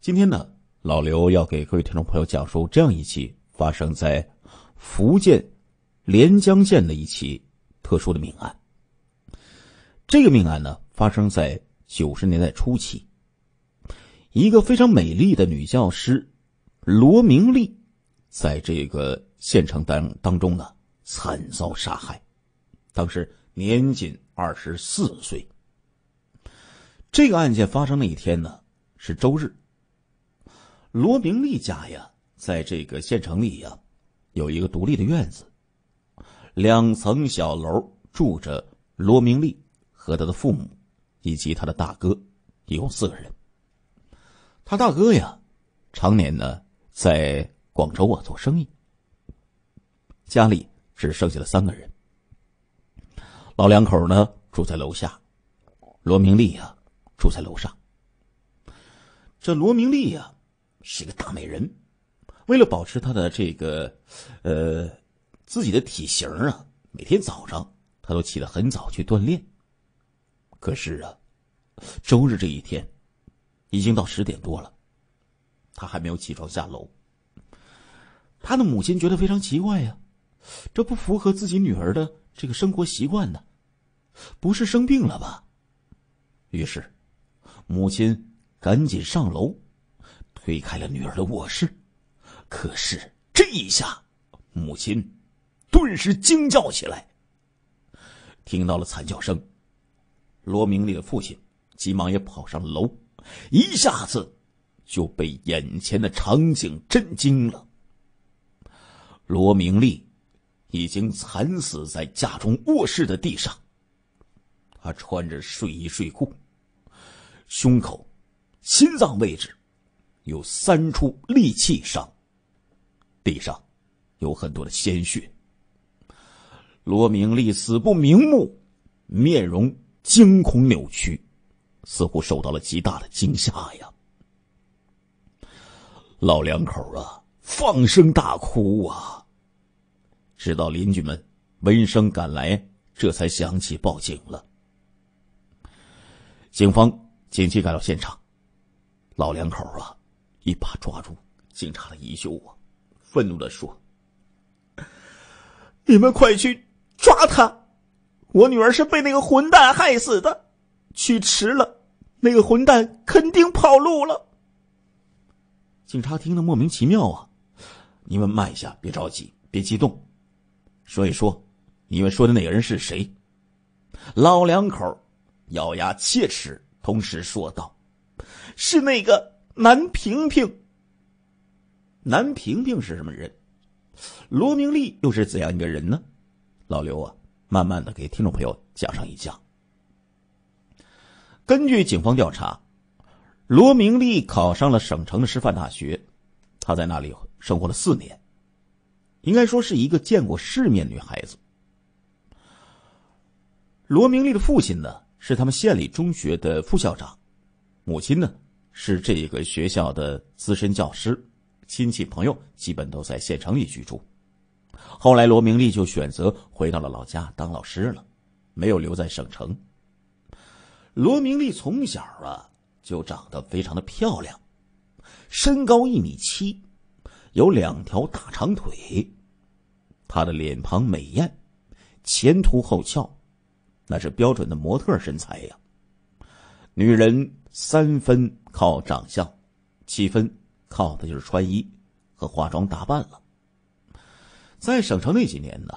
今天呢，老刘要给各位听众朋友讲述这样一起发生在福建连江县的一起特殊的命案。这个命案呢，发生在九十年代初期，一个非常美丽的女教师罗明丽在这个县城当当中呢，惨遭杀害，当时年仅二十四岁。这个案件发生那一天呢，是周日。罗明丽家呀，在这个县城里呀，有一个独立的院子，两层小楼，住着罗明丽和她的父母，以及他的大哥，一共四个人。他大哥呀，常年呢在广州啊做生意，家里只剩下了三个人，老两口呢住在楼下，罗明丽呀住在楼上。这罗明丽呀。是一个大美人，为了保持她的这个，呃，自己的体型啊，每天早上她都起得很早去锻炼。可是啊，周日这一天，已经到十点多了，她还没有起床下楼。她的母亲觉得非常奇怪呀，这不符合自己女儿的这个生活习惯呢，不是生病了吧？于是，母亲赶紧上楼。推开了女儿的卧室，可是这一下，母亲顿时惊叫起来。听到了惨叫声，罗明丽的父亲急忙也跑上楼，一下子就被眼前的场景震惊了。罗明丽已经惨死在家中卧室的地上，她穿着睡衣睡裤，胸口、心脏位置。有三处利器伤，地上有很多的鲜血。罗明丽死不瞑目，面容惊恐扭曲，似乎受到了极大的惊吓呀！老两口啊，放声大哭啊，直到邻居们闻声赶来，这才想起报警了。警方紧急赶到现场，老两口啊。一把抓住警察的衣袖，我愤怒的说：“你们快去抓他！我女儿是被那个混蛋害死的。去迟了，那个混蛋肯定跑路了。”警察听得莫名其妙啊！你们慢一下，别着急，别激动，说一说，你们说的那个人是谁？老两口咬牙切齿，同时说道：“是那个。”南平平，南平平是什么人？罗明丽又是怎样一个人呢？老刘啊，慢慢的给听众朋友讲上一讲。根据警方调查，罗明丽考上了省城的师范大学，他在那里生活了四年，应该说是一个见过世面女孩子。罗明丽的父亲呢是他们县里中学的副校长，母亲呢。是这个学校的资深教师，亲戚朋友基本都在县城里居住。后来罗明丽就选择回到了老家当老师了，没有留在省城。罗明丽从小啊就长得非常的漂亮，身高一米七，有两条大长腿，她的脸庞美艳，前凸后翘，那是标准的模特身材呀，女人。三分靠长相，七分靠的就是穿衣和化妆打扮了。在省城那几年呢，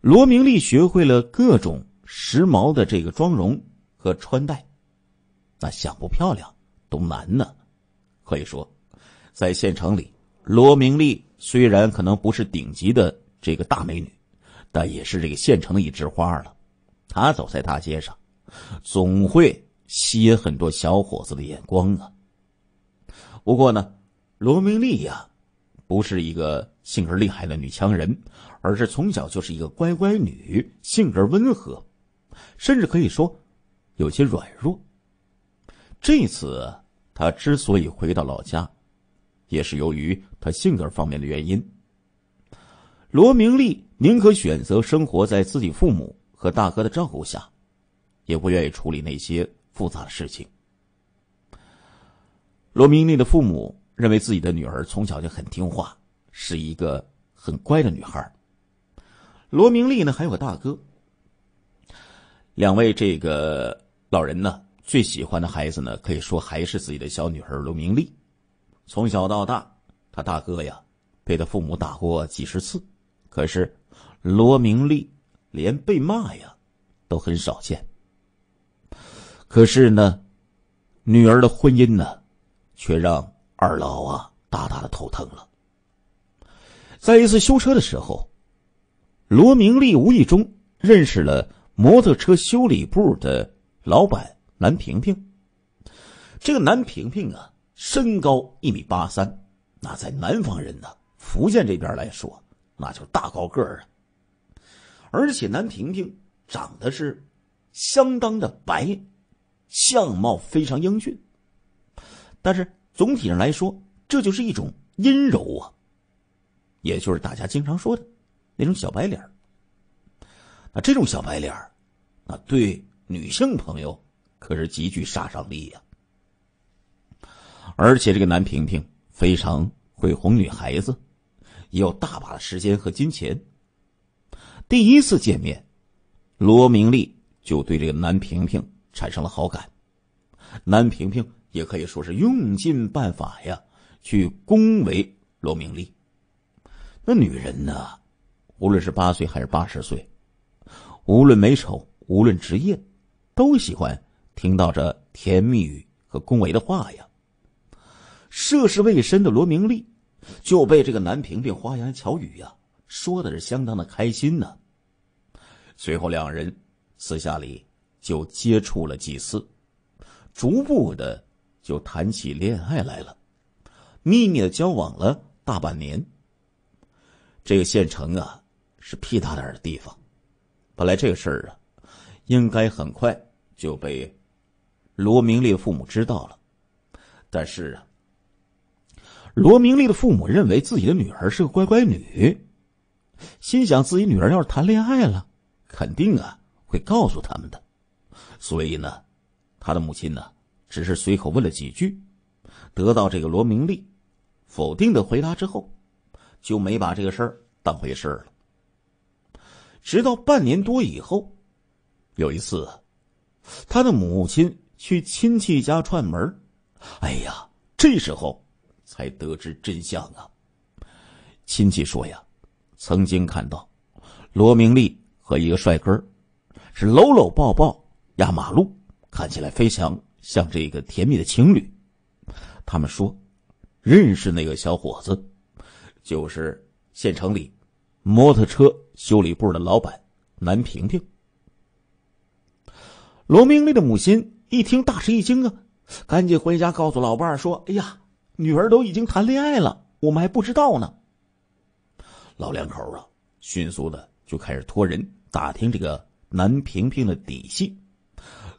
罗明丽学会了各种时髦的这个妆容和穿戴，那想不漂亮都难呢。可以说，在县城里，罗明丽虽然可能不是顶级的这个大美女，但也是这个县城的一枝花了。她走在大街上，总会。吸引很多小伙子的眼光啊。不过呢，罗明丽呀，不是一个性格厉害的女强人，而是从小就是一个乖乖女，性格温和，甚至可以说有些软弱。这次她之所以回到老家，也是由于她性格方面的原因。罗明丽宁可选择生活在自己父母和大哥的照顾下，也不愿意处理那些。复杂的事情。罗明丽的父母认为自己的女儿从小就很听话，是一个很乖的女孩。罗明丽呢，还有个大哥。两位这个老人呢，最喜欢的孩子呢，可以说还是自己的小女儿罗明丽。从小到大，他大哥呀被他父母打过几十次，可是罗明丽连被骂呀都很少见。可是呢，女儿的婚姻呢，却让二老啊大大的头疼了。在一次修车的时候，罗明丽无意中认识了摩托车修理部的老板南平平。这个南平平啊，身高一米八三，那在南方人呢，福建这边来说，那就大高个儿啊。而且南平平长得是相当的白。相貌非常英俊，但是总体上来说，这就是一种阴柔啊，也就是大家经常说的那种小白脸儿。那这种小白脸儿啊，对女性朋友可是极具杀伤力呀。而且这个南平平非常会哄女孩子，也有大把的时间和金钱。第一次见面，罗明丽就对这个南平平。产生了好感，南萍萍也可以说是用尽办法呀，去恭维罗明丽。那女人呢，无论是八岁还是八十岁，无论美丑，无论职业，都喜欢听到这甜蜜语和恭维的话呀。涉世未深的罗明丽就被这个南萍萍花言巧语呀，说的是相当的开心呢。随后两人私下里。就接触了几次，逐步的就谈起恋爱来了，秘密的交往了大半年。这个县城啊是屁大点的地方，本来这个事儿啊应该很快就被罗明丽父母知道了，但是啊，罗明丽的父母认为自己的女儿是个乖乖女，心想自己女儿要是谈恋爱了，肯定啊会告诉他们的。所以呢，他的母亲呢只是随口问了几句，得到这个罗明丽否定的回答之后，就没把这个事儿当回事儿了。直到半年多以后，有一次，他的母亲去亲戚家串门儿，哎呀，这时候才得知真相啊。亲戚说呀，曾经看到罗明丽和一个帅哥是搂搂抱抱。压马路，看起来非常像这个甜蜜的情侣。他们说认识那个小伙子，就是县城里摩托车修理部的老板南平平。罗明丽的母亲一听大吃一惊啊，赶紧回家告诉老伴儿说：“哎呀，女儿都已经谈恋爱了，我们还不知道呢。”老两口啊，迅速的就开始托人打听这个南平平的底细。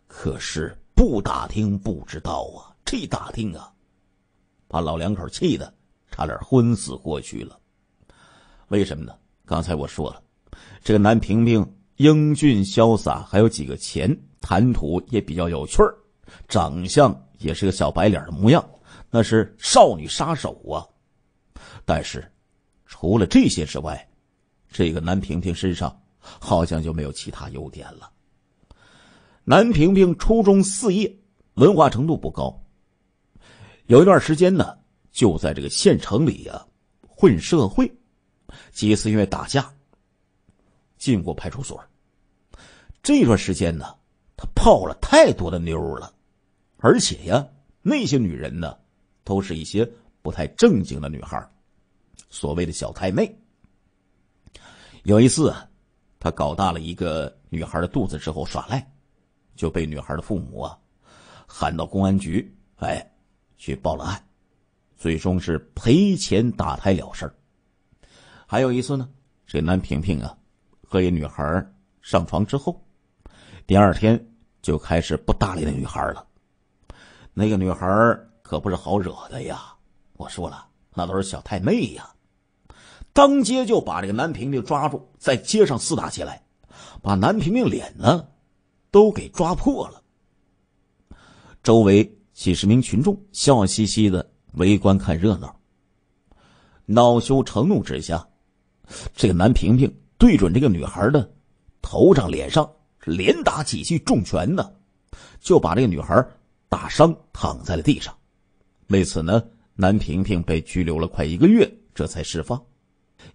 可是不打听不知道啊，这打听啊，把老两口气的差点昏死过去了。为什么呢？刚才我说了，这个南萍萍英俊潇洒，还有几个钱，谈吐也比较有趣儿，长相也是个小白脸的模样，那是少女杀手啊。但是除了这些之外，这个南平平身上好像就没有其他优点了。南平平初中肄业，文化程度不高。有一段时间呢，就在这个县城里呀混社会，几次因为打架进过派出所。这段时间呢，他泡了太多的妞了，而且呀，那些女人呢，都是一些不太正经的女孩所谓的小太妹。有一次，他搞大了一个女孩的肚子之后耍赖。就被女孩的父母啊喊到公安局，哎，去报了案，最终是赔钱打胎了事儿。还有一次呢，这南平平啊和一女孩上床之后，第二天就开始不搭理那女孩了。那个女孩可不是好惹的呀！我说了，那都是小太妹呀，当街就把这个南平平抓住，在街上厮打起来，把南平平脸呢。都给抓破了。周围几十名群众笑嘻嘻的围观看热闹。恼羞成怒之下，这个南平平对准这个女孩的头上、脸上连打几记重拳呢，就把这个女孩打伤，躺在了地上。为此呢，南平平被拘留了快一个月，这才释放。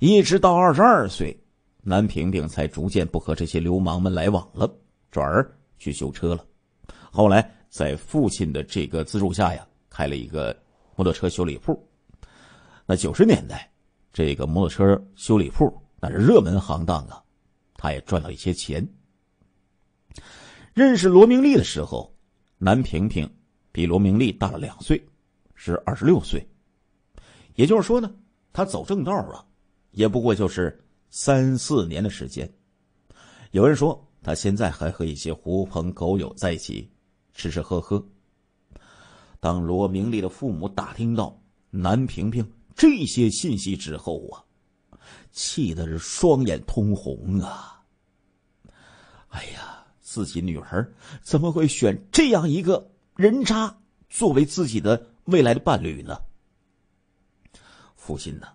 一直到二十二岁，南平平才逐渐不和这些流氓们来往了。转而去修车了，后来在父亲的这个资助下呀，开了一个摩托车修理铺。那九十年代，这个摩托车修理铺那是热门行当啊，他也赚到一些钱。认识罗明丽的时候，南平平比罗明丽大了两岁，是二十六岁，也就是说呢，他走正道啊，也不过就是三四年的时间。有人说。他现在还和一些狐朋狗友在一起，吃吃喝喝。当罗明丽的父母打听到南平平这些信息之后啊，气的是双眼通红啊！哎呀，自己女儿怎么会选这样一个人渣作为自己的未来的伴侣呢？父亲呢，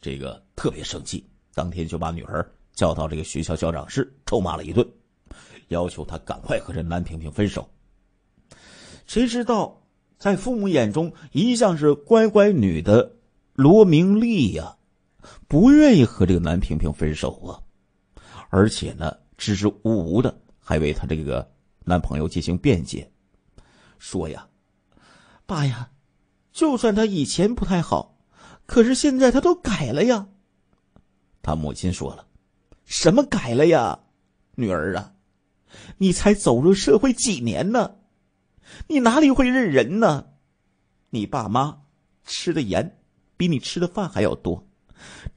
这个特别生气，当天就把女儿叫到这个学校校长室，臭骂了一顿。要求他赶快和这南萍萍分手。谁知道，在父母眼中一向是乖乖女的罗明丽呀，不愿意和这个南萍萍分手啊！而且呢，支支吾吾的还为她这个男朋友进行辩解，说呀：“爸呀，就算他以前不太好，可是现在他都改了呀。”他母亲说了：“什么改了呀，女儿啊？”你才走入社会几年呢？你哪里会认人呢？你爸妈吃的盐比你吃的饭还要多，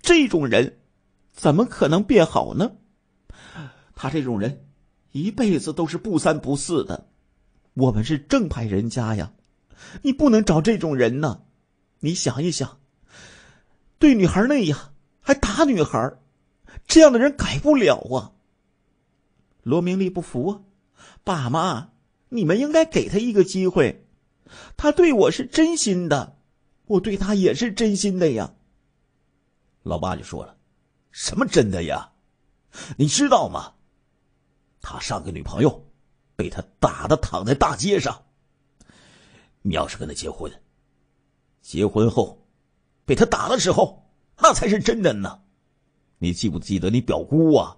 这种人怎么可能变好呢？他这种人一辈子都是不三不四的。我们是正派人家呀，你不能找这种人呢。你想一想，对女孩那样，还打女孩，这样的人改不了啊。罗明丽不服啊，爸妈，你们应该给他一个机会，他对我是真心的，我对他也是真心的呀。老爸就说了：“什么真的呀？你知道吗？他上个女朋友，被他打的躺在大街上。你要是跟他结婚，结婚后被他打的时候，那才是真的呢。你记不记得你表姑啊？”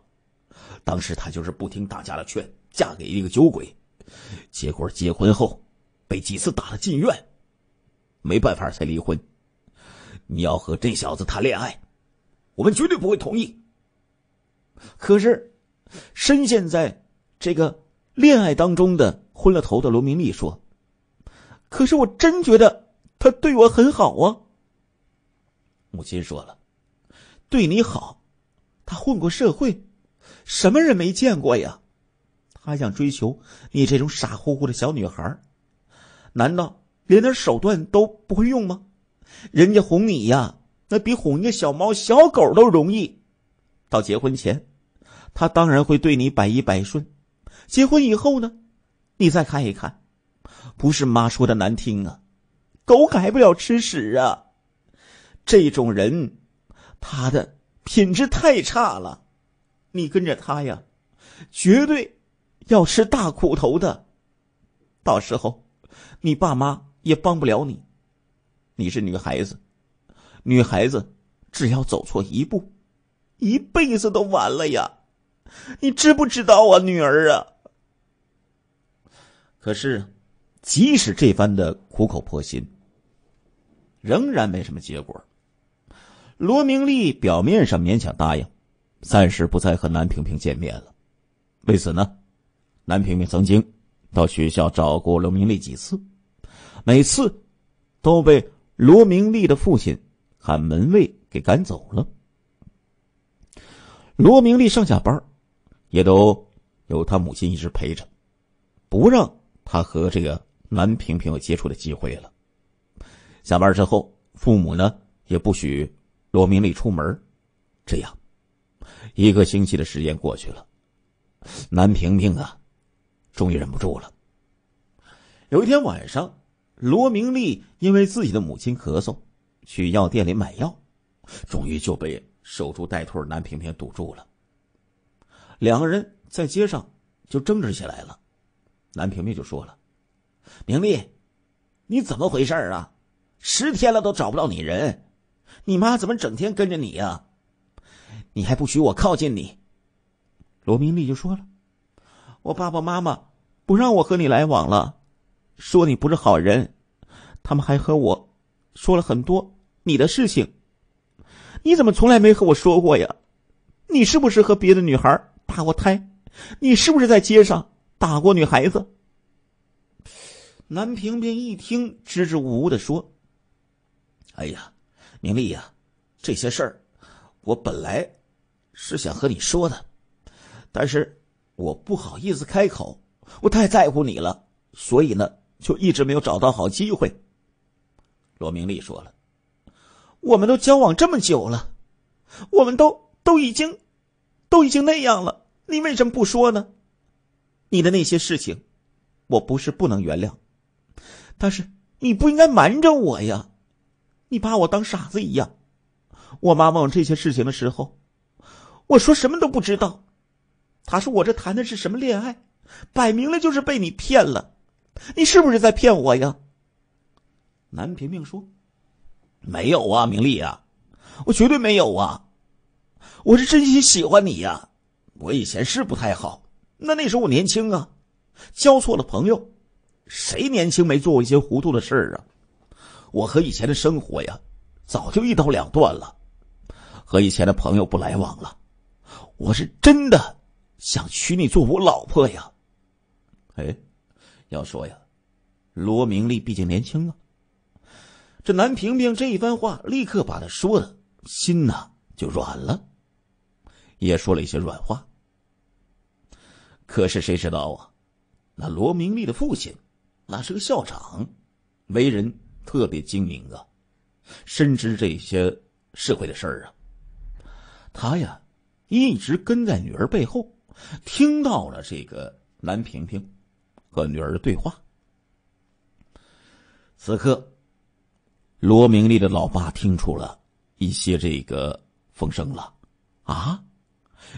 当时她就是不听大家的劝，嫁给一个酒鬼，结果结婚后被几次打了进院，没办法才离婚。你要和这小子谈恋爱，我们绝对不会同意。可是深陷在这个恋爱当中的昏了头的罗明丽说：“可是我真觉得他对我很好啊。”母亲说了：“对你好，他混过社会。”什么人没见过呀？他想追求你这种傻乎乎的小女孩，难道连点手段都不会用吗？人家哄你呀，那比哄人家小猫小狗都容易。到结婚前，他当然会对你百依百顺；结婚以后呢，你再看一看，不是妈说的难听啊，狗改不了吃屎啊！这种人，他的品质太差了。你跟着他呀，绝对要吃大苦头的。到时候，你爸妈也帮不了你。你是女孩子，女孩子只要走错一步，一辈子都完了呀！你知不知道啊，女儿啊？可是，即使这番的苦口婆心，仍然没什么结果。罗明丽表面上勉强答应。暂时不再和南平平见面了。为此呢，南平平曾经到学校找过罗明丽几次，每次都被罗明丽的父亲喊门卫给赶走了。罗明丽上下班也都有他母亲一直陪着，不让他和这个南平平有接触的机会了。下班之后，父母呢也不许罗明丽出门，这样。一个星期的时间过去了，南平平啊，终于忍不住了。有一天晚上，罗明丽因为自己的母亲咳嗽，去药店里买药，终于就被守株待兔的南平平堵住了。两个人在街上就争执起来了。南平平就说了：“明丽，你怎么回事啊？十天了都找不到你人，你妈怎么整天跟着你呀？”你还不许我靠近你，罗明丽就说了：“我爸爸妈妈不让我和你来往了，说你不是好人。他们还和我说了很多你的事情。你怎么从来没和我说过呀？你是不是和别的女孩打过胎？你是不是在街上打过女孩子？”南平平一听，支支吾吾的说：“哎呀，明丽呀，这些事儿我本来……”是想和你说的，但是我不好意思开口，我太在乎你了，所以呢，就一直没有找到好机会。罗明丽说了：“我们都交往这么久了，我们都都已经都已经那样了，你为什么不说呢？你的那些事情，我不是不能原谅，但是你不应该瞒着我呀！你把我当傻子一样。我妈问我这些事情的时候。”我说什么都不知道，他说我这谈的是什么恋爱，摆明了就是被你骗了，你是不是在骗我呀？南平平说：“没有啊，明丽呀，我绝对没有啊，我是真心喜欢你呀。我以前是不太好，那那时候我年轻啊，交错了朋友，谁年轻没做过一些糊涂的事啊？我和以前的生活呀，早就一刀两断了，和以前的朋友不来往了。”我是真的想娶你做我老婆呀！哎，要说呀，罗明丽毕竟年轻啊。这南平平这一番话，立刻把她说的心呐就软了，也说了一些软话。可是谁知道啊？那罗明丽的父亲，那是个校长，为人特别精明啊，深知这些社会的事儿啊。他呀。一直跟在女儿背后，听到了这个南萍萍和女儿的对话。此刻，罗明丽的老爸听出了一些这个风声了啊！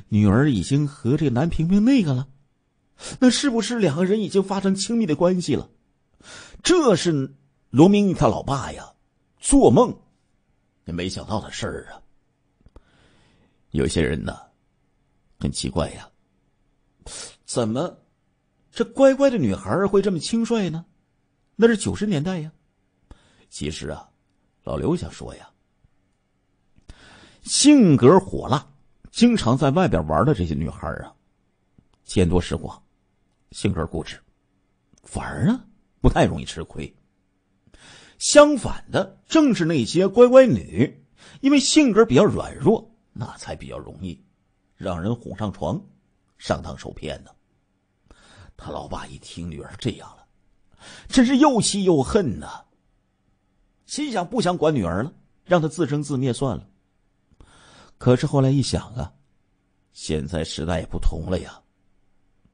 女儿已经和这个南萍萍那个了，那是不是两个人已经发生亲密的关系了？这是罗明丽他老爸呀，做梦也没想到的事儿啊！有些人呢，很奇怪呀，怎么这乖乖的女孩会这么轻率呢？那是九十年代呀。其实啊，老刘想说呀，性格火辣、经常在外边玩的这些女孩啊，见多识广，性格固执，反而呢不太容易吃亏。相反的，正是那些乖乖女，因为性格比较软弱。那才比较容易，让人哄上床，上当受骗呢。他老爸一听女儿这样了，真是又气又恨呐。心想不想管女儿了，让她自生自灭算了。可是后来一想啊，现在时代也不同了呀，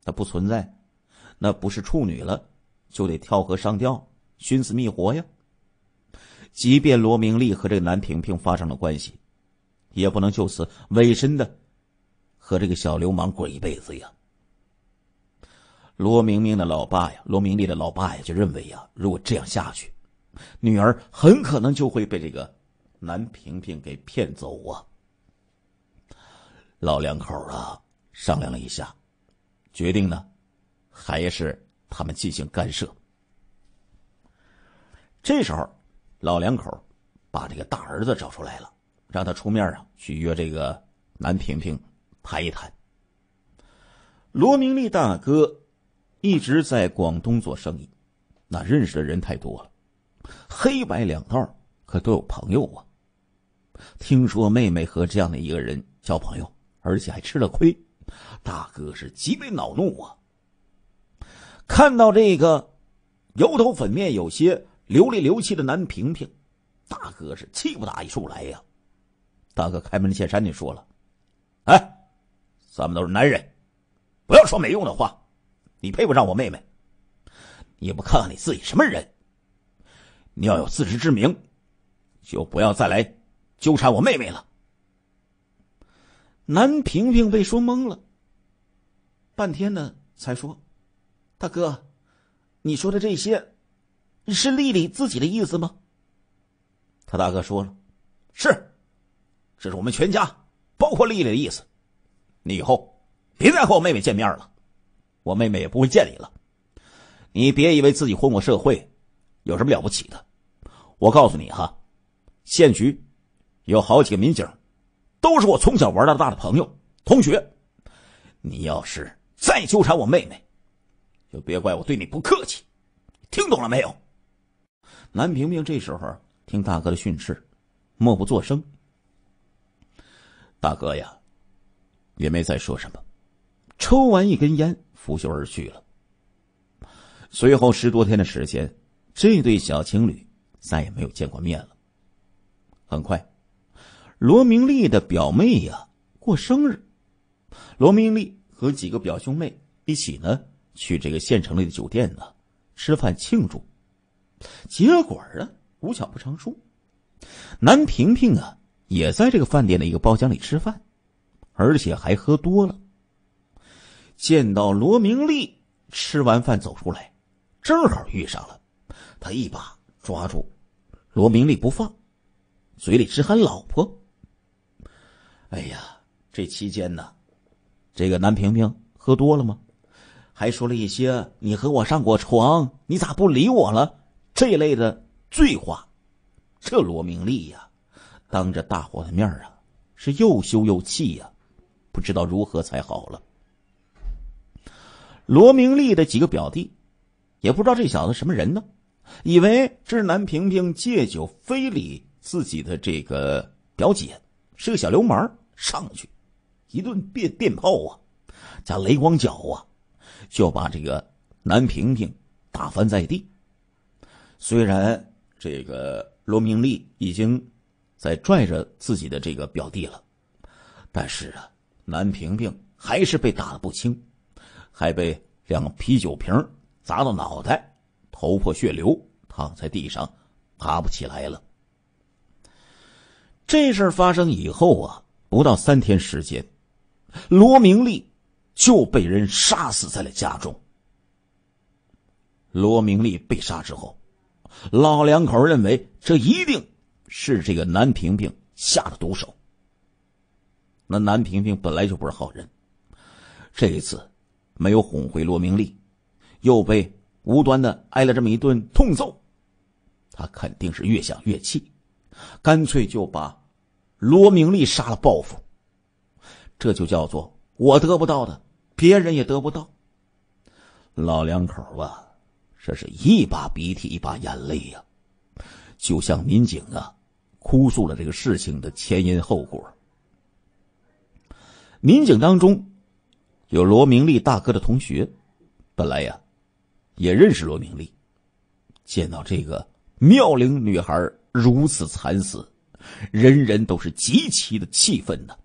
那不存在，那不是处女了，就得跳河上吊寻死觅活呀。即便罗明丽和这个南平平发生了关系。也不能就此委身的和这个小流氓过一辈子呀。罗明明的老爸呀，罗明丽的老爸呀，就认为呀，如果这样下去，女儿很可能就会被这个男平平给骗走啊。老两口啊商量了一下，决定呢，还是他们进行干涉。这时候，老两口把这个大儿子找出来了。让他出面啊，去约这个南平平谈一谈。罗明利大哥一直在广东做生意，那认识的人太多了，黑白两道可都有朋友啊。听说妹妹和这样的一个人交朋友，而且还吃了亏，大哥是极为恼怒啊。看到这个油头粉面、有些流里流气的南平平，大哥是气不打一处来呀。大哥开门见山就说了：“哎，咱们都是男人，不要说没用的话。你配不上我妹妹，你不看看你自己什么人？你要有自知之明，就不要再来纠缠我妹妹了。”南平平被说懵了，半天呢才说：“大哥，你说的这些是丽丽自己的意思吗？”他大哥说了：“是。”这是我们全家，包括丽丽的意思。你以后别再和我妹妹见面了，我妹妹也不会见你了。你别以为自己混过社会，有什么了不起的。我告诉你哈，县局有好几个民警，都是我从小玩到大的朋友同学。你要是再纠缠我妹妹，就别怪我对你不客气。听懂了没有？南平平这时候听大哥的训斥，默不作声。大哥呀，也没再说什么，抽完一根烟，拂袖而去了。随后十多天的时间，这对小情侣再也没有见过面了。很快，罗明丽的表妹呀过生日，罗明丽和几个表兄妹一起呢去这个县城里的酒店呢吃饭庆祝。结果啊，无巧不成书，南平平啊。也在这个饭店的一个包厢里吃饭，而且还喝多了。见到罗明丽吃完饭走出来，正好遇上了，他一把抓住罗明丽不放，嘴里直喊“老婆”。哎呀，这期间呢，这个南平平喝多了吗？还说了一些“你和我上过床，你咋不理我了”这类的醉话。这罗明丽呀。当着大伙的面儿啊，是又羞又气呀，不知道如何才好了。罗明利的几个表弟也不知道这小子什么人呢，以为这是南平平借酒非礼自己的这个表姐，是个小流氓，上去一顿电电炮啊，加雷光脚啊，就把这个南平平打翻在地。虽然这个罗明利已经。在拽着自己的这个表弟了，但是啊，南平平还是被打的不轻，还被两啤酒瓶砸到脑袋，头破血流，躺在地上爬不起来了。这事儿发生以后啊，不到三天时间，罗明丽就被人杀死在了家中。罗明丽被杀之后，老两口认为这一定。是这个南平平下的毒手。那南平平本来就不是好人，这一次没有哄回罗明丽，又被无端的挨了这么一顿痛揍，他肯定是越想越气，干脆就把罗明丽杀了报复。这就叫做我得不到的，别人也得不到。老两口啊，这是一把鼻涕一把眼泪呀，就像民警啊。哭诉了这个事情的前因后果。民警当中有罗明丽大哥的同学，本来呀也认识罗明丽。见到这个妙龄女孩如此惨死，人人都是极其的气愤的。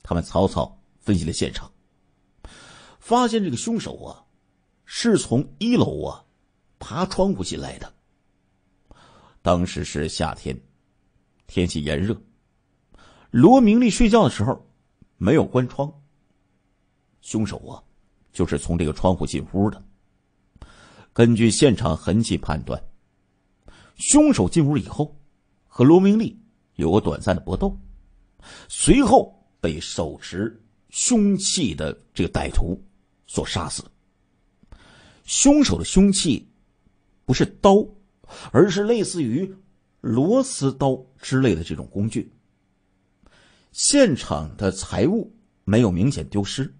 他们草草分析了现场，发现这个凶手啊是从一楼啊爬窗户进来的。当时是夏天。天气炎热，罗明丽睡觉的时候没有关窗。凶手啊，就是从这个窗户进屋的。根据现场痕迹判断，凶手进屋以后和罗明丽有过短暂的搏斗，随后被手持凶器的这个歹徒所杀死。凶手的凶器不是刀，而是类似于。螺丝刀之类的这种工具，现场的财物没有明显丢失。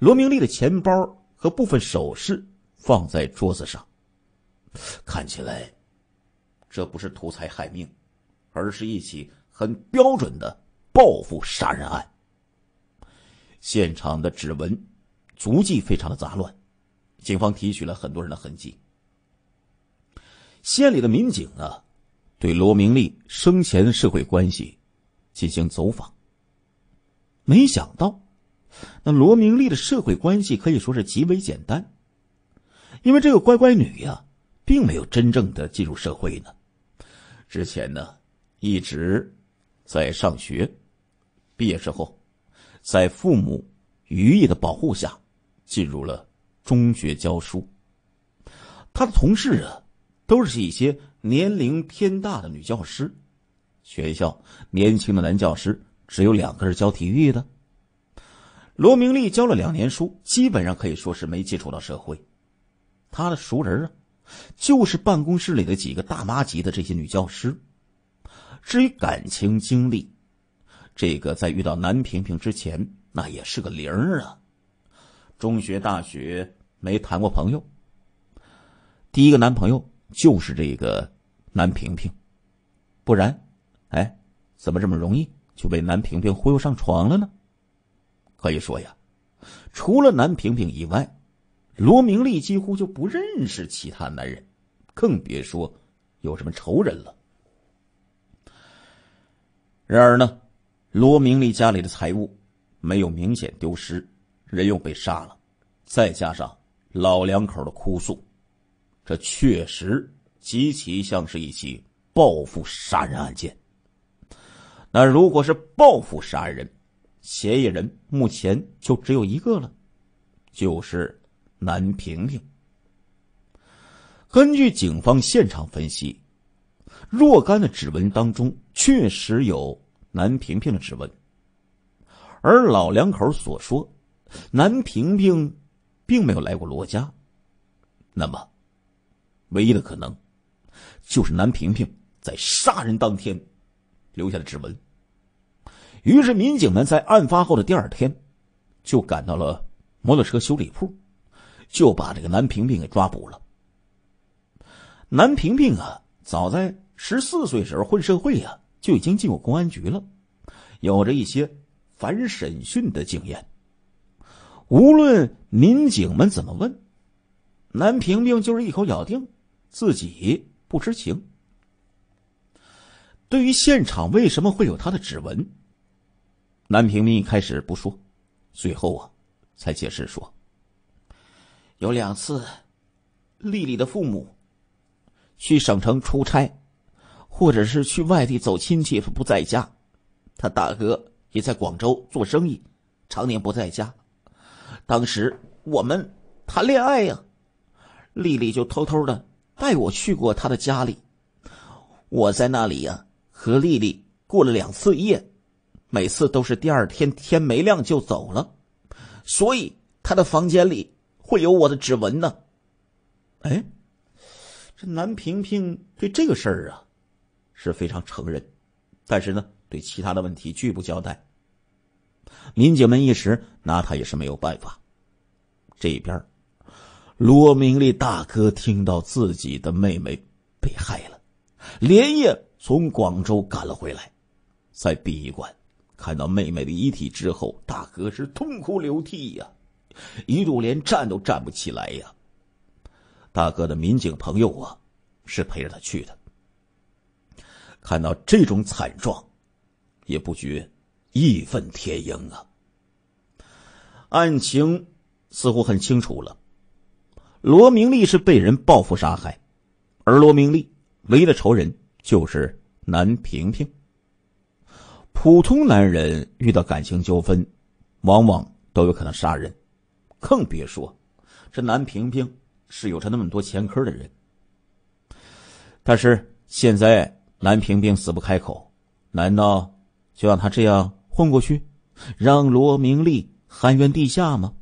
罗明丽的钱包和部分首饰放在桌子上，看起来这不是图财害命，而是一起很标准的报复杀人案。现场的指纹、足迹非常的杂乱，警方提取了很多人的痕迹。县里的民警啊。对罗明丽生前社会关系进行走访，没想到那罗明丽的社会关系可以说是极为简单，因为这个乖乖女呀，并没有真正的进入社会呢。之前呢，一直在上学，毕业之后，在父母余毅的保护下，进入了中学教书。他的同事啊，都是一些。年龄偏大的女教师，学校年轻的男教师只有两个是教体育的。罗明丽教了两年书，基本上可以说是没接触到社会。她的熟人啊，就是办公室里的几个大妈级的这些女教师。至于感情经历，这个在遇到南平平之前，那也是个零啊。中学、大学没谈过朋友。第一个男朋友。就是这个南平平，不然，哎，怎么这么容易就被南平平忽悠上床了呢？可以说呀，除了南平平以外，罗明丽几乎就不认识其他男人，更别说有什么仇人了。然而呢，罗明丽家里的财物没有明显丢失，人又被杀了，再加上老两口的哭诉。这确实极其像是一起报复杀人案件。那如果是报复杀人，嫌疑人目前就只有一个了，就是南平平。根据警方现场分析，若干的指纹当中确实有南平平的指纹，而老两口所说，南平平并没有来过罗家，那么。唯一的可能，就是南平平在杀人当天留下的指纹。于是，民警们在案发后的第二天就赶到了摩托车修理铺，就把这个南平平给抓捕了。南平平啊，早在十四岁时候混社会啊，就已经进过公安局了，有着一些反审讯的经验。无论民警们怎么问，南平平就是一口咬定。自己不知情，对于现场为什么会有他的指纹，南平明一开始不说，最后啊才解释说：有两次，丽丽的父母去省城出差，或者是去外地走亲戚，不在家；他大哥也在广州做生意，常年不在家。当时我们谈恋爱呀，丽丽就偷偷的。带我去过他的家里，我在那里呀和丽丽过了两次夜，每次都是第二天天没亮就走了，所以他的房间里会有我的指纹呢。哎，这南平平对这个事儿啊是非常承认，但是呢对其他的问题拒不交代。民警们一时拿他也是没有办法。这边。罗明利大哥听到自己的妹妹被害了，连夜从广州赶了回来，在殡仪馆看到妹妹的遗体之后，大哥是痛哭流涕呀，一度连站都站不起来呀。大哥的民警朋友啊，是陪着他去的，看到这种惨状，也不觉义愤填膺啊。案情似乎很清楚了。罗明丽是被人报复杀害，而罗明丽唯一的仇人就是南平平。普通男人遇到感情纠纷，往往都有可能杀人，更别说这南平平是有着那么多前科的人。但是现在南平平死不开口，难道就让他这样混过去，让罗明丽含冤地下吗？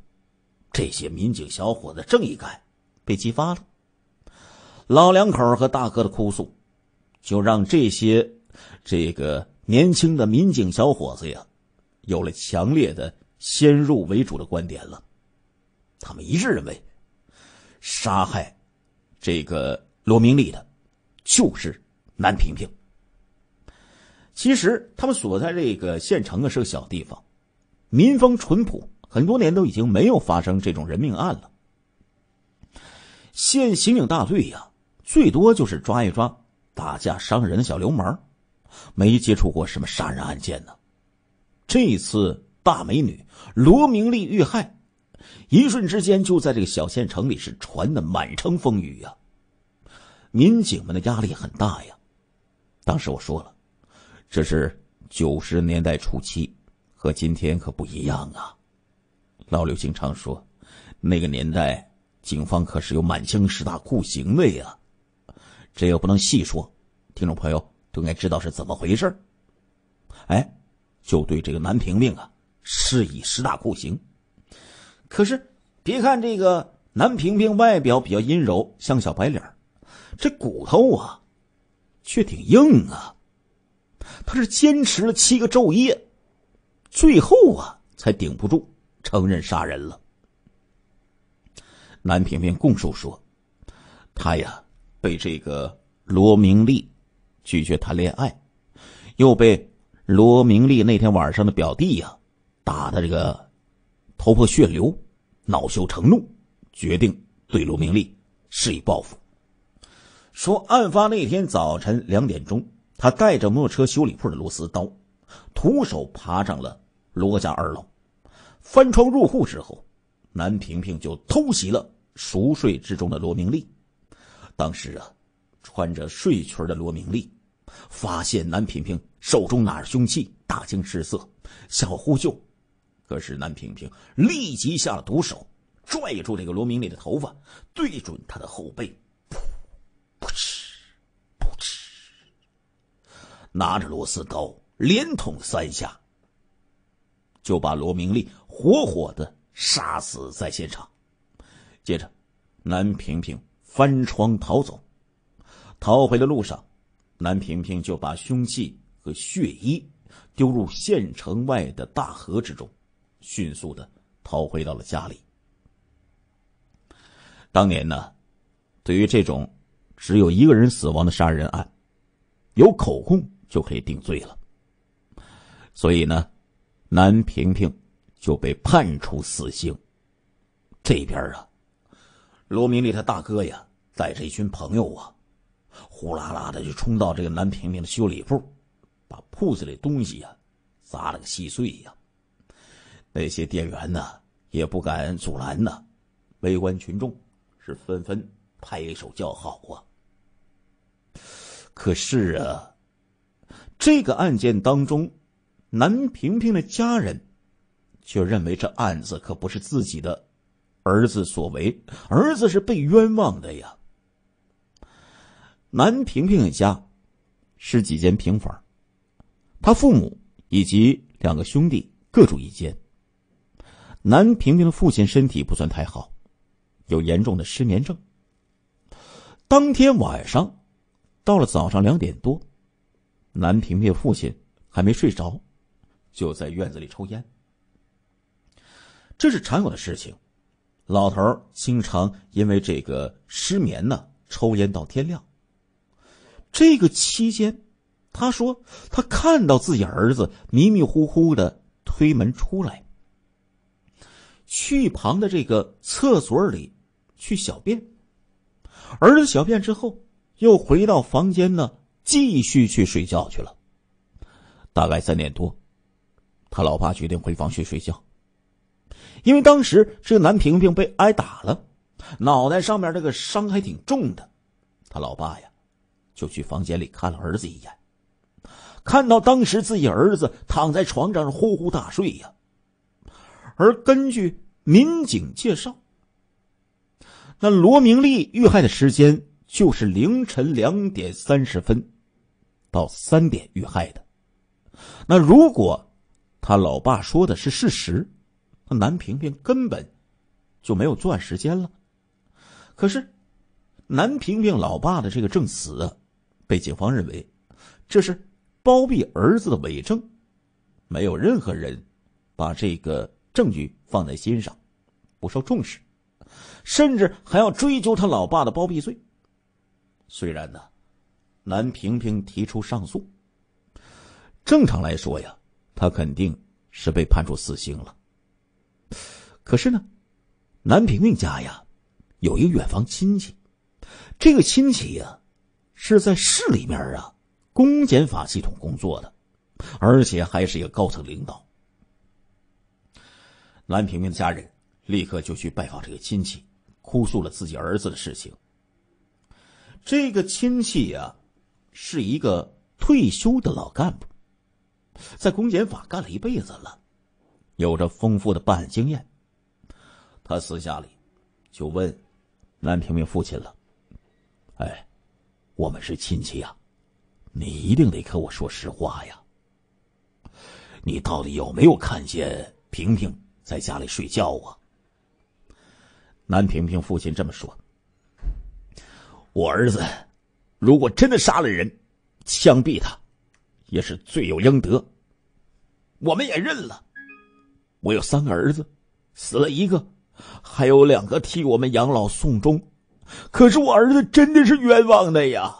这些民警小伙子正义感。被激发了，老两口和大哥的哭诉，就让这些这个年轻的民警小伙子呀，有了强烈的先入为主的观点了。他们一致认为，杀害这个罗明丽的，就是南平平。其实他们所在这个县城啊是个小地方，民风淳朴，很多年都已经没有发生这种人命案了。县刑警大队呀，最多就是抓一抓打架伤人的小流氓，没接触过什么杀人案件呢。这次大美女罗明丽遇害，一瞬之间就在这个小县城里是传的满城风雨呀。民警们的压力很大呀。当时我说了，这是九十年代初期，和今天可不一样啊。老刘经常说，那个年代。警方可是有满清十大酷刑的呀，这又不能细说，听众朋友都应该知道是怎么回事。哎，就对这个南平平啊，施以十大酷刑。可是别看这个南平平外表比较阴柔，像小白脸这骨头啊却挺硬啊。他是坚持了七个昼夜，最后啊才顶不住，承认杀人了。南萍萍供述说：“他呀，被这个罗明丽拒绝谈恋爱，又被罗明丽那天晚上的表弟呀打的这个头破血流，恼羞成怒，决定对罗明丽施以报复。说案发那天早晨两点钟，他带着摩托车修理铺的螺丝刀，徒手爬上了罗家二楼，翻窗入户之后。”南平平就偷袭了熟睡之中的罗明丽。当时啊，穿着睡裙的罗明丽发现南平平手中拿着凶器，大惊失色，想呼救，可是南平平立即下了毒手，拽住这个罗明丽的头发，对准她的后背，噗噗哧噗嗤，拿着螺丝刀连捅三下，就把罗明丽活活的。杀死在现场，接着南平平翻窗逃走，逃回的路上，南平平就把凶器和血衣丢入县城外的大河之中，迅速的逃回到了家里。当年呢，对于这种只有一个人死亡的杀人案，有口供就可以定罪了，所以呢，南平平。就被判处死刑。这边啊，罗明利他大哥呀，带着一群朋友啊，呼啦啦的就冲到这个南平平的修理铺，把铺子里东西呀砸了个稀碎呀。那些店员呢也不敢阻拦呢，围观群众是纷纷拍手叫好啊。可是啊，这个案件当中，南平平的家人。却认为这案子可不是自己的儿子所为，儿子是被冤枉的呀。南平平的家是几间平房，他父母以及两个兄弟各住一间。南平平的父亲身体不算太好，有严重的失眠症。当天晚上到了早上两点多，南平平父亲还没睡着，就在院子里抽烟。这是常有的事情，老头儿经常因为这个失眠呢，抽烟到天亮。这个期间，他说他看到自己儿子迷迷糊糊的推门出来，去旁的这个厕所里去小便。儿子小便之后，又回到房间呢，继续去睡觉去了。大概三点多，他老爸决定回房去睡觉。因为当时这个南萍萍被挨打了，脑袋上面那个伤还挺重的，他老爸呀就去房间里看了儿子一眼，看到当时自己儿子躺在床上呼呼大睡呀。而根据民警介绍，那罗明丽遇害的时间就是凌晨两点三十分到三点遇害的。那如果他老爸说的是事实？南萍萍根本就没有作案时间了。可是，南萍萍老爸的这个证词，被警方认为这是包庇儿子的伪证，没有任何人把这个证据放在心上，不受重视，甚至还要追究他老爸的包庇罪。虽然呢，南平平提出上诉，正常来说呀，他肯定是被判处死刑了。可是呢，南平萍家呀，有一个远房亲戚，这个亲戚呀，是在市里面啊，公检法系统工作的，而且还是一个高层领导。南平萍的家人立刻就去拜访这个亲戚，哭诉了自己儿子的事情。这个亲戚呀，是一个退休的老干部，在公检法干了一辈子了。有着丰富的办案经验，他私下里就问南平平父亲了：“哎，我们是亲戚呀，你一定得跟我说实话呀。你到底有没有看见平平在家里睡觉啊？”南平平父亲这么说：“我儿子如果真的杀了人，枪毙他也是罪有应得，我们也认了。”我有三个儿子，死了一个，还有两个替我们养老送终。可是我儿子真的是冤枉的呀！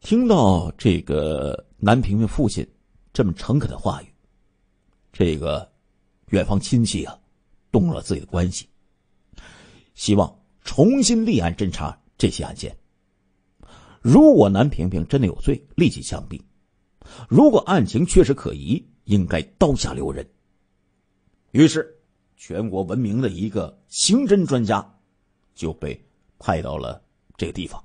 听到这个南平平父亲这么诚恳的话语，这个远方亲戚啊，动了自己的关系，希望重新立案侦查这起案件。如果南平平真的有罪，立即枪毙；如果案情确实可疑。应该刀下留人。于是，全国闻名的一个刑侦专家就被派到了这个地方。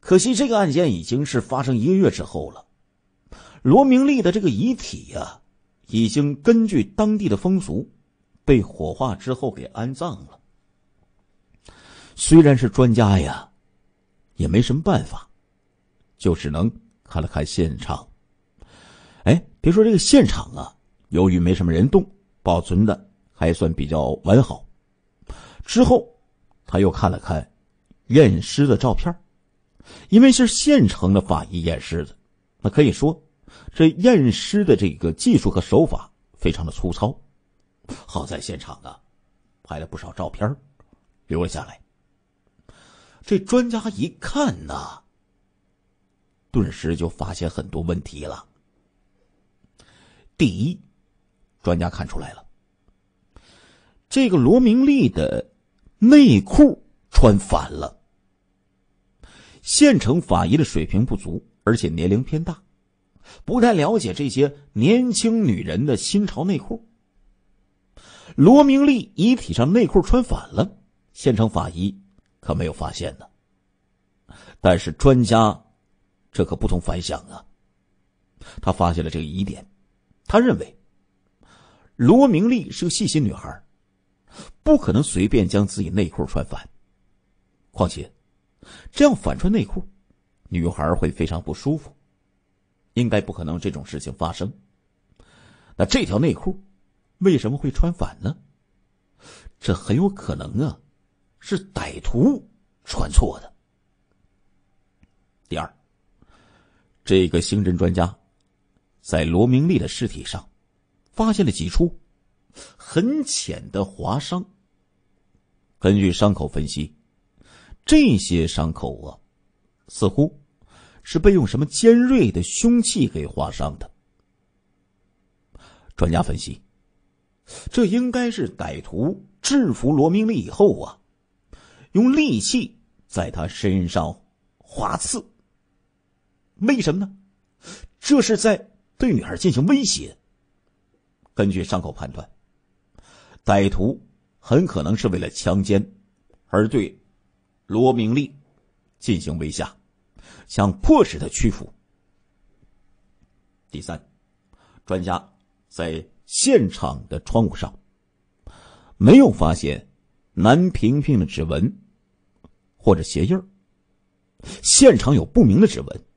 可惜，这个案件已经是发生一个月之后了。罗明丽的这个遗体呀，已经根据当地的风俗被火化之后给安葬了。虽然是专家呀，也没什么办法，就只能看了看现场。哎，别说这个现场啊，由于没什么人动，保存的还算比较完好。之后，他又看了看验尸的照片因为是现成的法医验尸的，那可以说这验尸的这个技术和手法非常的粗糙。好在现场啊，拍了不少照片留了下来。这专家一看呢，顿时就发现很多问题了。第一，专家看出来了，这个罗明丽的内裤穿反了。县城法医的水平不足，而且年龄偏大，不太了解这些年轻女人的新潮内裤。罗明丽遗体上内裤穿反了，县城法医可没有发现呢。但是专家，这可不同凡响啊，他发现了这个疑点。他认为，罗明丽是个细心女孩，不可能随便将自己内裤穿反。况且，这样反穿内裤，女孩会非常不舒服，应该不可能这种事情发生。那这条内裤为什么会穿反呢？这很有可能啊，是歹徒穿错的。第二，这个刑侦专家。在罗明丽的尸体上，发现了几处很浅的划伤。根据伤口分析，这些伤口啊，似乎是被用什么尖锐的凶器给划伤的。专家分析，这应该是歹徒制服罗明丽以后啊，用利器在他身上划刺。为什么呢？这是在。对女儿进行威胁。根据伤口判断，歹徒很可能是为了强奸而对罗明丽进行威吓，想迫使他屈服。第三，专家在现场的窗户上没有发现南萍萍的指纹或者鞋印现场有不明的指纹。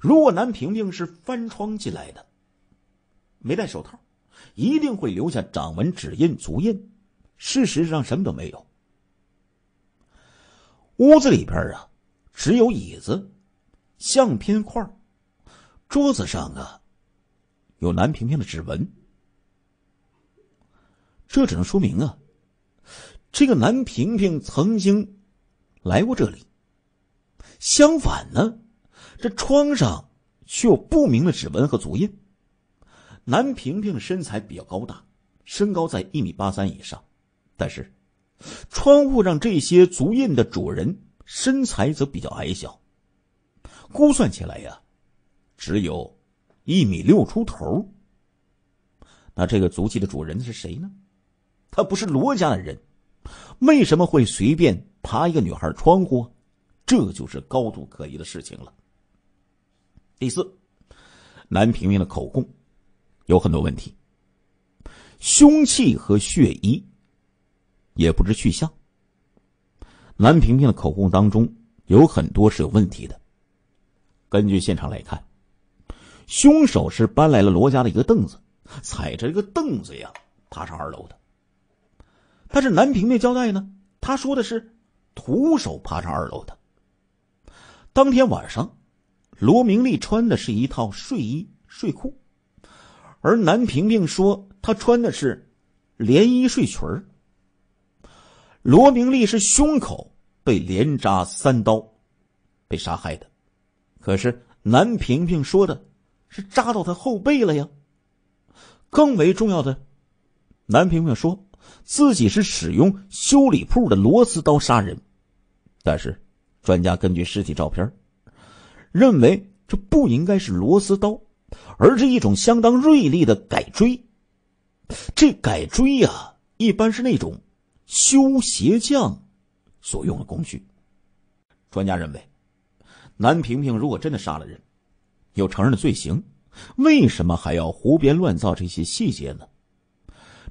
如果南平平是翻窗进来的，没戴手套，一定会留下掌纹、指印、足印。事实上，什么都没有。屋子里边啊，只有椅子、相片块桌子上啊，有南平平的指纹。这只能说明啊，这个南平平曾经来过这里。相反呢？这窗上却有不明的指纹和足印。南萍萍身材比较高大，身高在一米八三以上，但是窗户上这些足印的主人身材则比较矮小，估算起来呀，只有，一米六出头。那这个足迹的主人是谁呢？他不是罗家的人，为什么会随便爬一个女孩窗户？这就是高度可疑的事情了。第四，南平平的口供有很多问题，凶器和血衣也不知去向。南平平的口供当中有很多是有问题的。根据现场来看，凶手是搬来了罗家的一个凳子，踩着一个凳子呀爬上二楼的。但是南平平交代呢，他说的是徒手爬上二楼的。当天晚上。罗明丽穿的是一套睡衣睡裤，而南平平说她穿的是连衣睡裙儿。罗明丽是胸口被连扎三刀，被杀害的，可是南平平说的是扎到她后背了呀。更为重要的，南平平说自己是使用修理铺的螺丝刀杀人，但是专家根据尸体照片认为这不应该是螺丝刀，而是一种相当锐利的改锥。这改锥呀，一般是那种修鞋匠所用的工具。专家认为，南平平如果真的杀了人，有承认的罪行，为什么还要胡编乱造这些细节呢？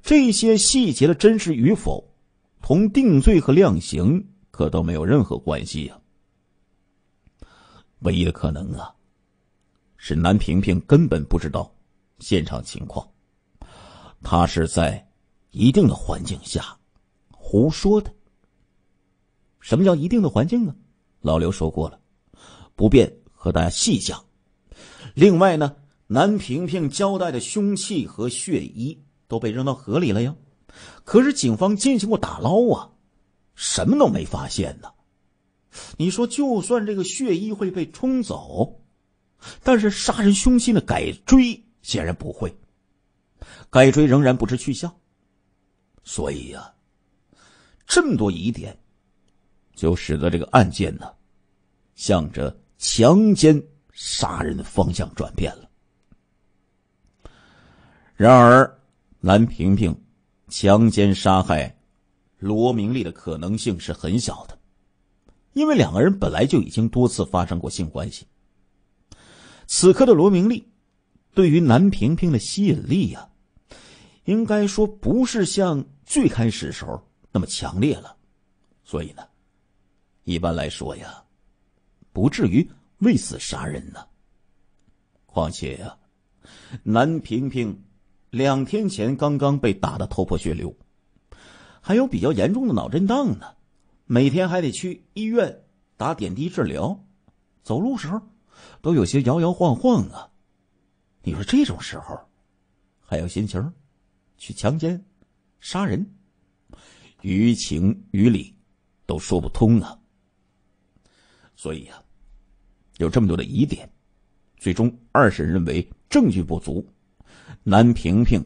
这些细节的真实与否，同定罪和量刑可都没有任何关系呀。唯一的可能啊，是南萍萍根本不知道现场情况，她是在一定的环境下胡说的。什么叫一定的环境呢？老刘说过了，不便和大家细讲。另外呢，南萍萍交代的凶器和血衣都被扔到河里了呀，可是警方进行过打捞啊，什么都没发现呢。你说，就算这个血衣会被冲走，但是杀人凶心的改锥显然不会，改锥仍然不知去向，所以呀，这么多疑点，就使得这个案件呢，向着强奸杀人的方向转变了。然而，蓝萍萍强奸杀害罗明丽的可能性是很小的。因为两个人本来就已经多次发生过性关系，此刻的罗明丽对于南平平的吸引力呀，应该说不是像最开始时候那么强烈了，所以呢，一般来说呀，不至于为此杀人呢。况且呀，南平平两天前刚刚被打的头破血流，还有比较严重的脑震荡呢。每天还得去医院打点滴治疗，走路时候都有些摇摇晃晃啊！你说这种时候还有心情去强奸、杀人，于情于理都说不通啊！所以啊，有这么多的疑点，最终二审认为证据不足，南萍萍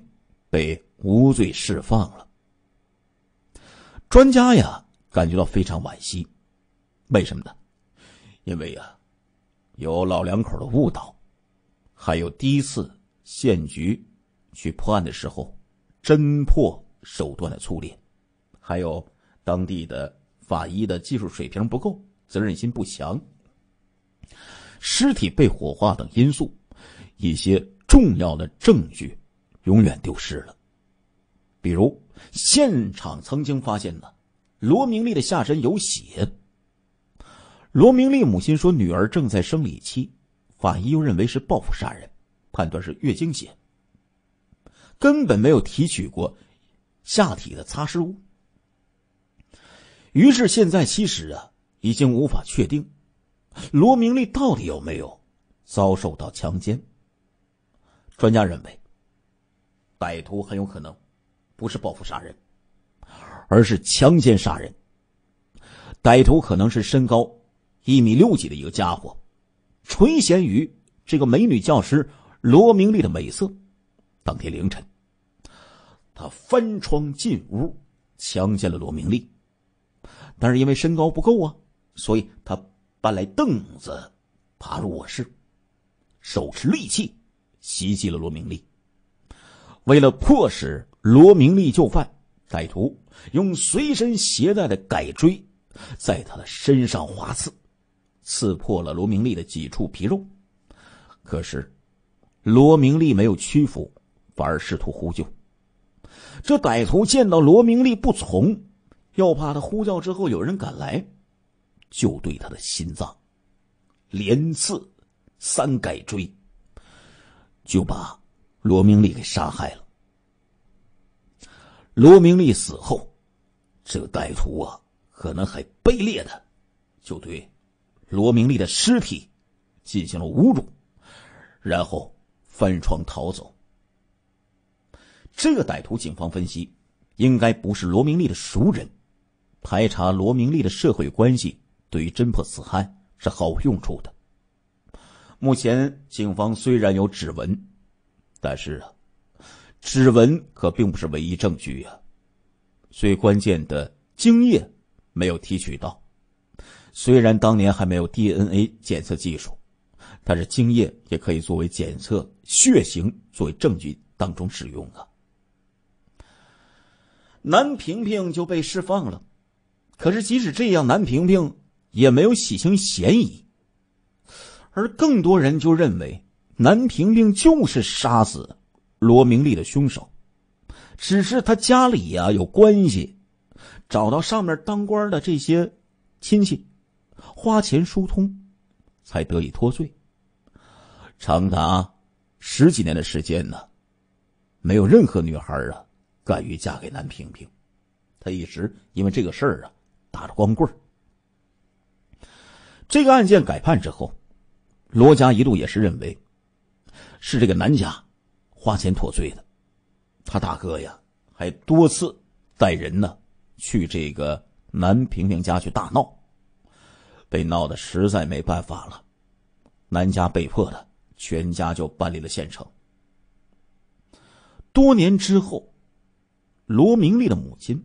被无罪释放了。专家呀。感觉到非常惋惜，为什么呢？因为啊，有老两口的误导，还有第一次县局去破案的时候，侦破手段的粗劣，还有当地的法医的技术水平不够，责任心不强，尸体被火化等因素，一些重要的证据永远丢失了，比如现场曾经发现的。罗明丽的下身有血。罗明丽母亲说，女儿正在生理期，法医又认为是报复杀人，判断是月经血，根本没有提取过下体的擦拭物。于是现在其实啊，已经无法确定罗明丽到底有没有遭受到强奸。专家认为，歹徒很有可能不是报复杀人。而是强奸杀人。歹徒可能是身高一米六几的一个家伙，垂涎于这个美女教师罗明丽的美色。当天凌晨，他翻窗进屋，强奸了罗明丽。但是因为身高不够啊，所以他搬来凳子，爬入卧室，手持利器袭击了罗明丽。为了迫使罗明丽就范。歹徒用随身携带的改锥，在他的身上划刺，刺破了罗明利的几处皮肉。可是，罗明利没有屈服，反而试图呼救。这歹徒见到罗明利不从，又怕他呼叫之后有人赶来，就对他的心脏连刺三改锥，就把罗明利给杀害了。罗明丽死后，这个歹徒啊，可能还卑劣的，就对罗明丽的尸体进行了侮辱，然后翻窗逃走。这个歹徒，警方分析，应该不是罗明丽的熟人。排查罗明丽的社会关系，对于侦破此案是毫无用处的。目前，警方虽然有指纹，但是啊。指纹可并不是唯一证据呀，最关键的精液没有提取到。虽然当年还没有 DNA 检测技术，但是精液也可以作为检测血型作为证据当中使用啊。南平平就被释放了，可是即使这样，南平平也没有洗清嫌疑，而更多人就认为南平平就是杀死。罗明丽的凶手，只是他家里呀有关系，找到上面当官的这些亲戚，花钱疏通，才得以脱罪。长达十几年的时间呢，没有任何女孩啊敢于嫁给南平平，他一直因为这个事儿啊打着光棍。这个案件改判之后，罗家一路也是认为是这个南家。花钱脱罪的，他大哥呀，还多次带人呢去这个南平平家去大闹，被闹的实在没办法了，南家被迫的全家就搬离了县城。多年之后，罗明丽的母亲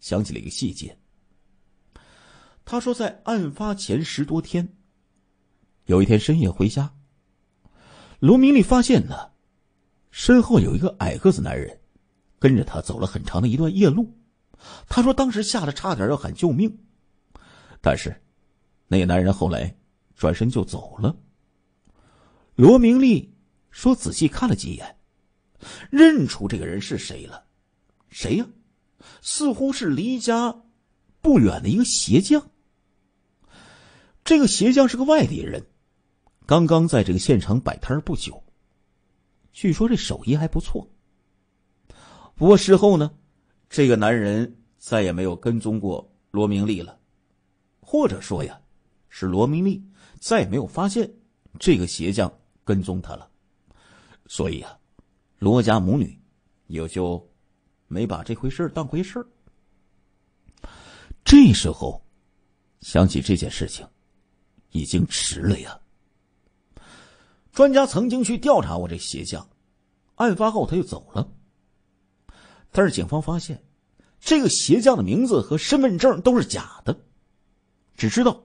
想起了一个细节。他说，在案发前十多天，有一天深夜回家，罗明丽发现呢，身后有一个矮个子男人，跟着他走了很长的一段夜路。他说当时吓得差点要喊救命，但是那个男人后来转身就走了。罗明丽说仔细看了几眼，认出这个人是谁了？谁呀？似乎是离家不远的一个鞋匠。这个鞋匠是个外地人，刚刚在这个县城摆摊不久。据说这手艺还不错，不过事后呢，这个男人再也没有跟踪过罗明丽了，或者说呀，是罗明丽再也没有发现这个鞋匠跟踪他了，所以啊，罗家母女也就没把这回事当回事这时候想起这件事情，已经迟了呀。专家曾经去调查过这鞋匠，案发后他就走了。但是警方发现，这个鞋匠的名字和身份证都是假的，只知道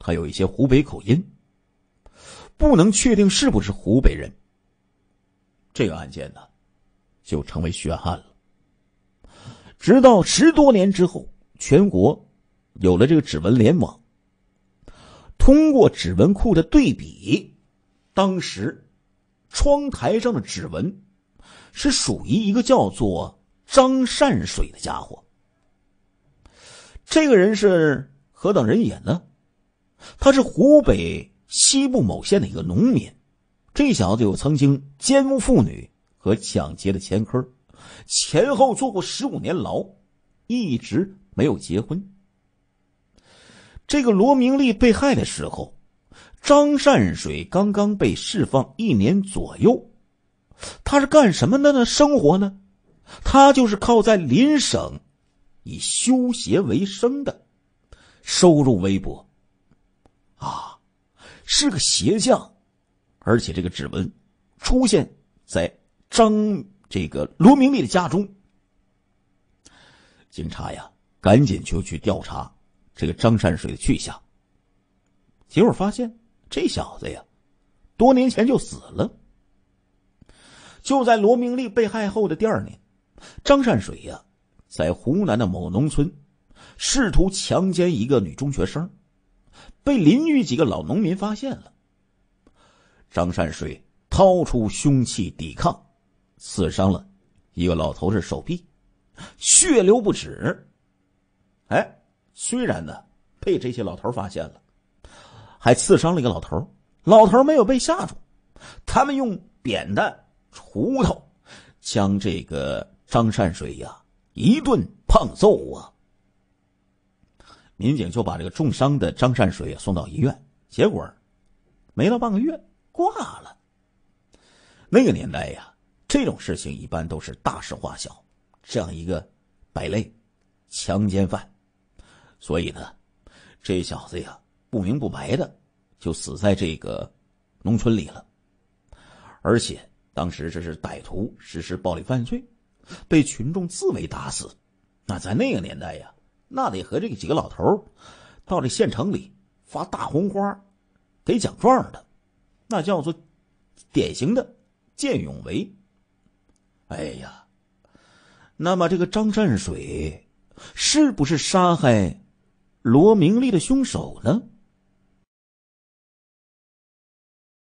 他有一些湖北口音，不能确定是不是湖北人。这个案件呢，就成为悬案了。直到十多年之后，全国有了这个指纹联网，通过指纹库的对比。当时，窗台上的指纹是属于一个叫做张善水的家伙。这个人是何等人也呢？他是湖北西部某县的一个农民，这小子有曾经奸污妇女和抢劫的前科，前后坐过十五年牢，一直没有结婚。这个罗明丽被害的时候。张善水刚刚被释放一年左右，他是干什么的呢？生活呢？他就是靠在邻省以修鞋为生的，收入微薄。啊，是个鞋匠，而且这个指纹出现在张这个罗明丽的家中。警察呀，赶紧就去调查这个张善水的去向，结果发现。这小子呀，多年前就死了。就在罗明丽被害后的第二年，张善水呀，在湖南的某农村，试图强奸一个女中学生，被邻域几个老农民发现了。张善水掏出凶器抵抗，刺伤了一个老头子手臂，血流不止。哎，虽然呢，被这些老头发现了。还刺伤了一个老头老头没有被吓住，他们用扁担、锄头，将这个张善水呀一顿胖揍啊。民警就把这个重伤的张善水送到医院，结果，没了半个月，挂了。那个年代呀，这种事情一般都是大事化小，这样一个败类、强奸犯，所以呢，这小子呀。不明不白的，就死在这个农村里了，而且当时这是歹徒实施暴力犯罪，被群众自卫打死。那在那个年代呀，那得和这几个老头到这县城里发大红花、给奖状的，那叫做典型的见勇为。哎呀，那么这个张善水是不是杀害罗明丽的凶手呢？